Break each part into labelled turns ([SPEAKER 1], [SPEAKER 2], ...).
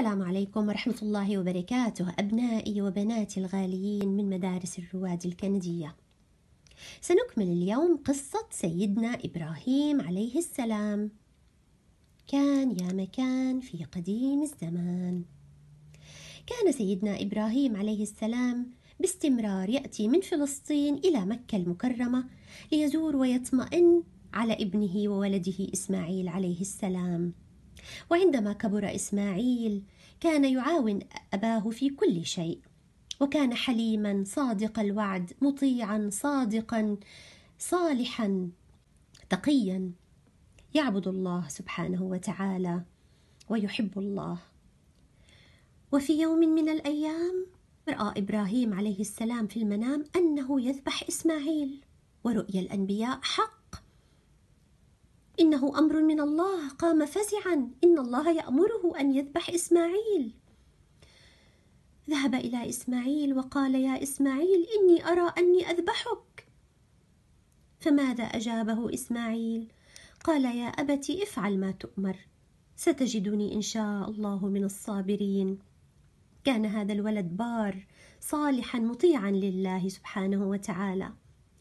[SPEAKER 1] السلام عليكم ورحمة الله وبركاته أبنائي وبناتي الغاليين من مدارس الرواد الكندية سنكمل اليوم قصة سيدنا إبراهيم عليه السلام كان يا مكان في قديم الزمان كان سيدنا إبراهيم عليه السلام باستمرار يأتي من فلسطين إلى مكة المكرمة ليزور ويطمئن على ابنه وولده إسماعيل عليه السلام وعندما كبر إسماعيل كان يعاون أباه في كل شيء وكان حليما صادق الوعد مطيعا صادقا صالحا تقيا يعبد الله سبحانه وتعالى ويحب الله وفي يوم من الايام راى ابراهيم عليه السلام في المنام انه يذبح اسماعيل ورؤيا الانبياء حق إنه أمر من الله قام فزعا إن الله يأمره أن يذبح إسماعيل ذهب إلى إسماعيل وقال يا إسماعيل إني أرى أني أذبحك فماذا أجابه إسماعيل؟ قال يا أبت افعل ما تؤمر ستجدني إن شاء الله من الصابرين كان هذا الولد بار صالحا مطيعا لله سبحانه وتعالى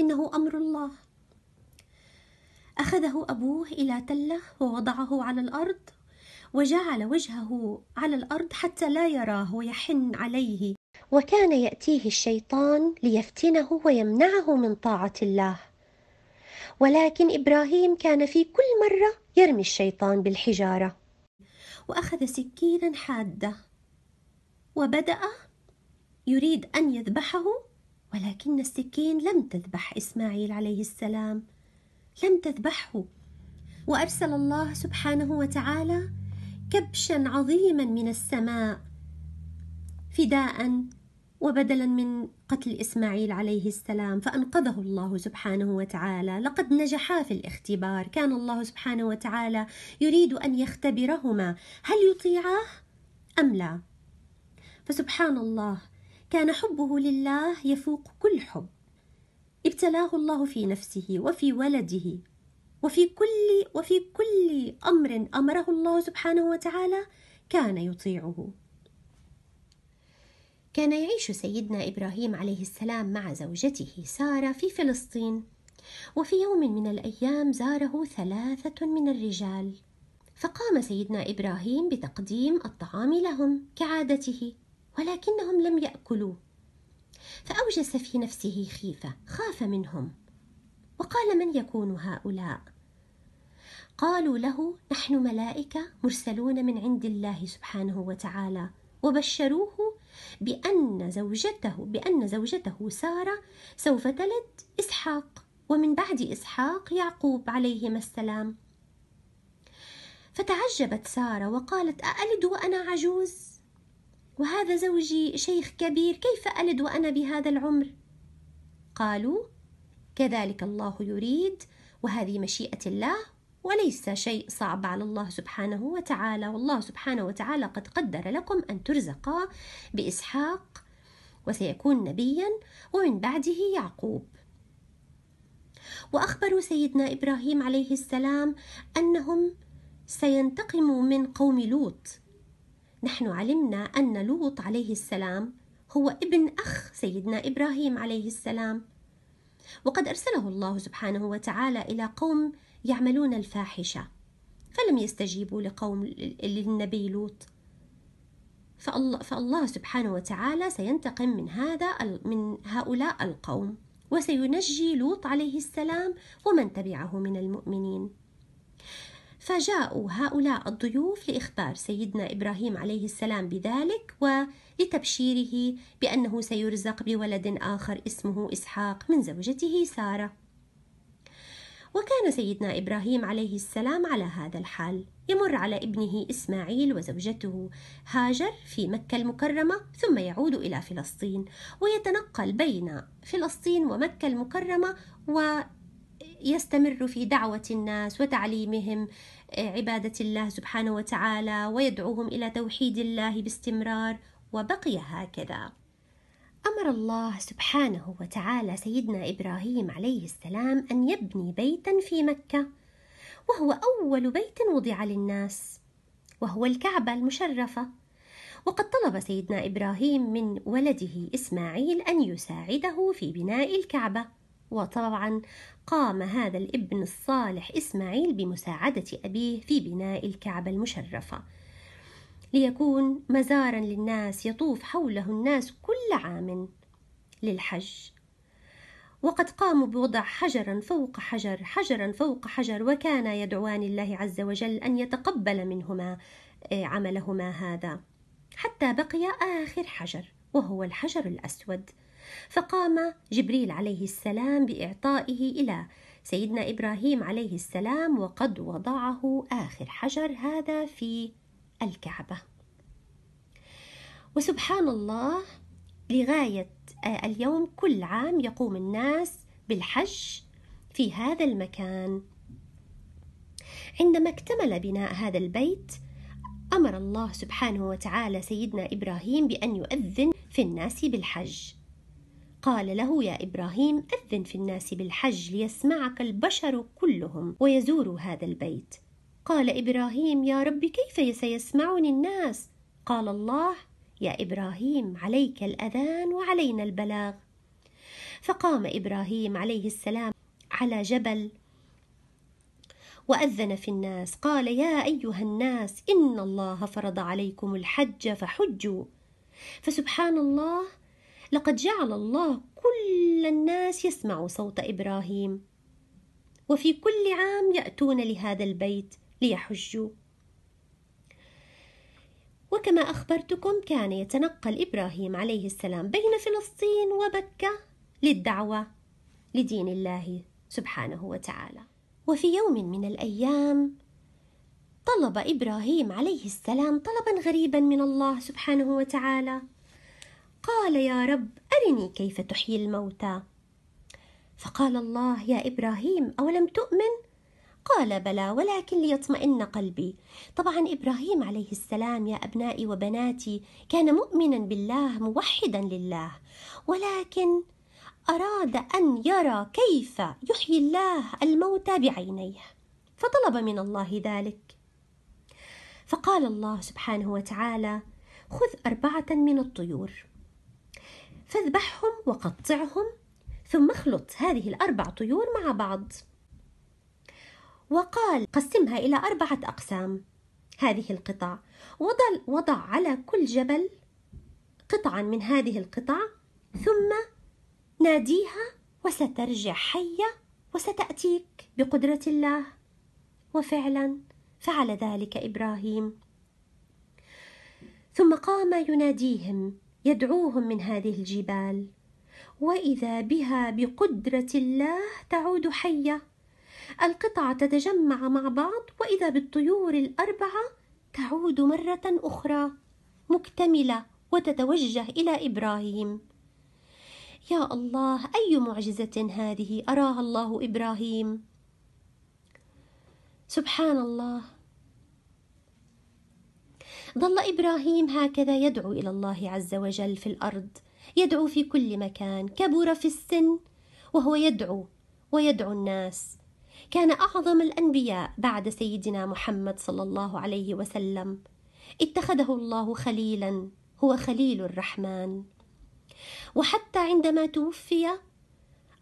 [SPEAKER 1] إنه أمر الله أخذه أبوه إلى تلة ووضعه على الأرض وجعل وجهه على الأرض حتى لا يراه ويحن عليه وكان يأتيه الشيطان ليفتنه ويمنعه من طاعة الله ولكن إبراهيم كان في كل مرة يرمي الشيطان بالحجارة وأخذ سكينا حادة وبدأ يريد أن يذبحه ولكن السكين لم تذبح إسماعيل عليه السلام لم تذبحه وارسل الله سبحانه وتعالى كبشا عظيما من السماء فداء وبدلا من قتل اسماعيل عليه السلام فانقذه الله سبحانه وتعالى لقد نجحا في الاختبار كان الله سبحانه وتعالى يريد ان يختبرهما هل يطيعاه ام لا فسبحان الله كان حبه لله يفوق كل حب ابتلاه الله في نفسه وفي ولده وفي كل وفي كل امر امره الله سبحانه وتعالى كان يطيعه كان يعيش سيدنا ابراهيم عليه السلام مع زوجته ساره في فلسطين وفي يوم من الايام زاره ثلاثه من الرجال فقام سيدنا ابراهيم بتقديم الطعام لهم كعادته ولكنهم لم ياكلوا فأوجس في نفسه خيفة خاف منهم وقال من يكون هؤلاء قالوا له نحن ملائكة مرسلون من عند الله سبحانه وتعالى وبشروه بأن زوجته بأن زوجته سارة سوف تلد إسحاق ومن بعد إسحاق يعقوب عليهما السلام فتعجبت سارة وقالت أألد وأنا عجوز وهذا زوجي شيخ كبير كيف ألد وأنا بهذا العمر؟ قالوا كذلك الله يريد وهذه مشيئة الله وليس شيء صعب على الله سبحانه وتعالى والله سبحانه وتعالى قد قدر لكم أن ترزقا بإسحاق وسيكون نبيا ومن بعده يعقوب وأخبروا سيدنا إبراهيم عليه السلام أنهم سينتقموا من قوم لوط نحن علمنا أن لوط عليه السلام هو ابن أخ سيدنا إبراهيم عليه السلام وقد أرسله الله سبحانه وتعالى إلى قوم يعملون الفاحشة فلم يستجيبوا لقوم للنبي لوط فالله, فالله سبحانه وتعالى سينتقم من هذا من هؤلاء القوم وسينجي لوط عليه السلام ومن تبعه من المؤمنين فجاءوا هؤلاء الضيوف لإخبار سيدنا إبراهيم عليه السلام بذلك ولتبشيره بأنه سيرزق بولد آخر اسمه إسحاق من زوجته سارة. وكان سيدنا إبراهيم عليه السلام على هذا الحال، يمر على ابنه إسماعيل وزوجته هاجر في مكة المكرمة ثم يعود إلى فلسطين ويتنقل بين فلسطين ومكة المكرمة يستمر في دعوة الناس وتعليمهم آه، عبادة الله سبحانه وتعالى ويدعوهم إلى توحيد الله باستمرار وبقي هكذا أمر الله سبحانه وتعالى سيدنا إبراهيم عليه السلام أن يبني بيتا في مكة وهو أول بيت وضع للناس وهو الكعبة المشرفة وقد طلب سيدنا إبراهيم من ولده إسماعيل أن يساعده في بناء الكعبة وطبعا قام هذا الابن الصالح إسماعيل بمساعدة أبيه في بناء الكعبة المشرفة ليكون مزارا للناس يطوف حوله الناس كل عام للحج وقد قاموا بوضع حجرا فوق حجر حجرا فوق حجر وكانا يدعوان الله عز وجل أن يتقبل منهما آه، عملهما هذا حتى بقي آخر حجر وهو الحجر الأسود فقام جبريل عليه السلام بإعطائه إلى سيدنا إبراهيم عليه السلام وقد وضعه آخر حجر هذا في الكعبة وسبحان الله لغاية آه، اليوم كل عام يقوم الناس بالحج في هذا المكان عندما اكتمل بناء هذا البيت امر الله سبحانه وتعالى سيدنا ابراهيم بان يؤذن في الناس بالحج قال له يا إبراهيم أذن في الناس بالحج ليسمعك البشر كلهم ويزوروا هذا البيت قال إبراهيم يا رب كيف سيسمعني الناس قال الله يا إبراهيم عليك الأذان وعلينا البلاغ فقام إبراهيم عليه السلام على جبل وأذن في الناس قال يا أيها الناس إن الله فرض عليكم الحج فحجوا فسبحان الله لقد جعل الله كل الناس يسمع صوت إبراهيم وفي كل عام يأتون لهذا البيت ليحجوا وكما أخبرتكم كان يتنقل إبراهيم عليه السلام بين فلسطين ومكة للدعوة لدين الله سبحانه وتعالى وفي يوم من الأيام طلب إبراهيم عليه السلام طلبا غريبا من الله سبحانه وتعالى قال يا رب أرني كيف تحيي الموتى فقال الله يا إبراهيم أولم تؤمن؟ قال بلى ولكن ليطمئن قلبي طبعا إبراهيم عليه السلام يا أبنائي وبناتي كان مؤمنا بالله موحدا لله ولكن أراد أن يرى كيف يحيي الله الموتى بعينيه فطلب من الله ذلك فقال الله سبحانه وتعالى خذ أربعة من الطيور فاذبحهم وقطعهم ثم اخلط هذه الأربع طيور مع بعض وقال قسمها إلى أربعة أقسام هذه القطع وضع, وضع على كل جبل قطعا من هذه القطع ثم ناديها وسترجع حية وستأتيك بقدرة الله وفعلا فعل ذلك إبراهيم ثم قام يناديهم يدعوهم من هذه الجبال واذا بها بقدره الله تعود حيه القطع تتجمع مع بعض واذا بالطيور الاربعه تعود مره اخرى مكتمله وتتوجه الى ابراهيم يا الله اي معجزه هذه اراها الله ابراهيم سبحان الله ظل ابراهيم هكذا يدعو الى الله عز وجل في الارض يدعو في كل مكان كبر في السن وهو يدعو ويدعو الناس كان اعظم الانبياء بعد سيدنا محمد صلى الله عليه وسلم اتخذه الله خليلا هو خليل الرحمن وحتى عندما توفي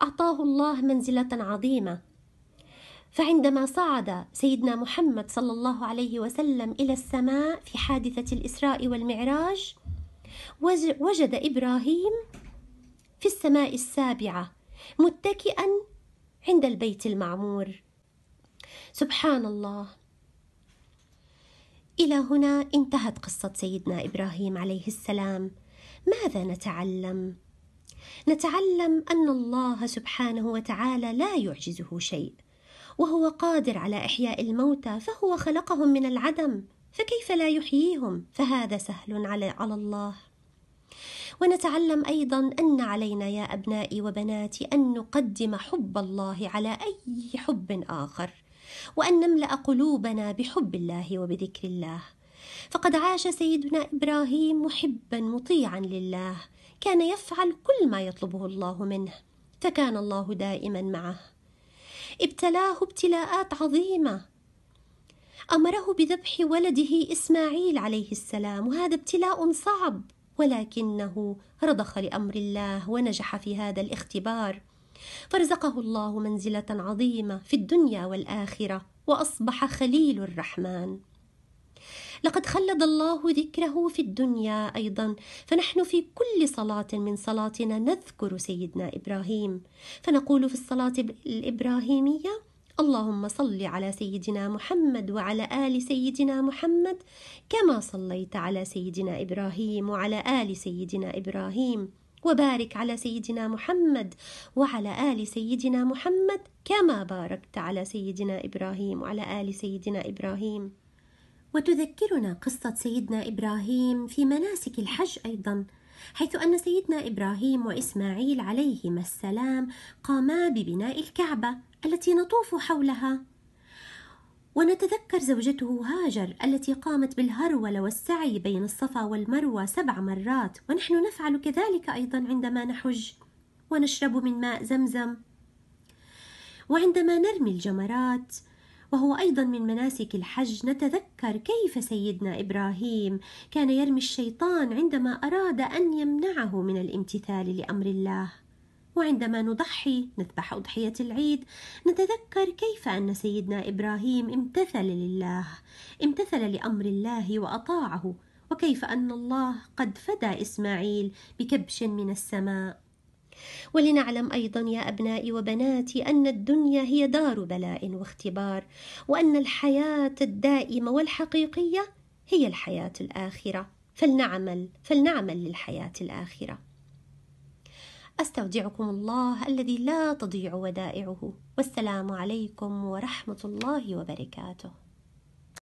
[SPEAKER 1] اعطاه الله منزله عظيمه فعندما صعد سيدنا محمد صلى الله عليه وسلم الى السماء في حادثه الاسراء والمعراج وجد ابراهيم في السماء السابعه متكئا عند البيت المعمور سبحان الله الى هنا انتهت قصه سيدنا ابراهيم عليه السلام ماذا نتعلم نتعلم ان الله سبحانه وتعالى لا يعجزه شيء وهو قادر على إحياء الموتى فهو خلقهم من العدم فكيف لا يحييهم فهذا سهل على, على الله ونتعلم ايضا ان علينا يا ابنائي وبناتي ان نقدم حب الله على اي حب اخر وان نملا قلوبنا بحب الله وبذكر الله فقد عاش سيدنا ابراهيم محبا مطيعا لله كان يفعل كل ما يطلبه الله منه فكان الله دائما معه ابتلاه ابتلاءات عظيمه امره بذبح ولده اسماعيل عليه السلام وهذا ابتلاء صعب ولكنه رضخ لامر الله ونجح في هذا الاختبار فرزقه الله منزله عظيمه في الدنيا والاخره واصبح خليل الرحمن لقد خلد الله ذكره في الدنيا ايضا فنحن في كل صلاه من صلاتنا نذكر سيدنا ابراهيم فنقول في الصلاه الابراهيميه اللهم صل على سيدنا محمد وعلى ال سيدنا محمد كما صليت على سيدنا ابراهيم وعلى ال سيدنا ابراهيم وبارك على سيدنا محمد وعلى ال سيدنا محمد كما باركت على سيدنا ابراهيم وعلى ال سيدنا ابراهيم وتذكرنا قصة سيدنا إبراهيم في مناسك الحج أيضا حيث أن سيدنا إبراهيم وإسماعيل عليهما السلام قاما ببناء الكعبة التي نطوف حولها ونتذكر زوجته هاجر التي قامت بالهرولة والسعي بين الصفا والمروة سبع مرات ونحن نفعل كذلك أيضا عندما نحج ونشرب من ماء زمزم وعندما نرمي الجمرات وهو أيضا من مناسك الحج نتذكر كيف سيدنا إبراهيم كان يرمي الشيطان عندما أراد أن يمنعه من الامتثال لأمر الله وعندما نضحي نذبح أضحية العيد نتذكر كيف أن سيدنا إبراهيم امتثل لله امتثل لأمر الله وأطاعه وكيف أن الله قد فدى إسماعيل بكبش من السماء ولنعلم أيضا يا أبنائي وبناتي أن الدنيا هي دار بلاء واختبار وأن الحياة الدائمة والحقيقية هي الحياة الآخرة فلنعمل فلنعمل للحياة الآخرة استودعكم الله الذي لا تضيع ودائعه والسلام عليكم ورحمه الله وبركاته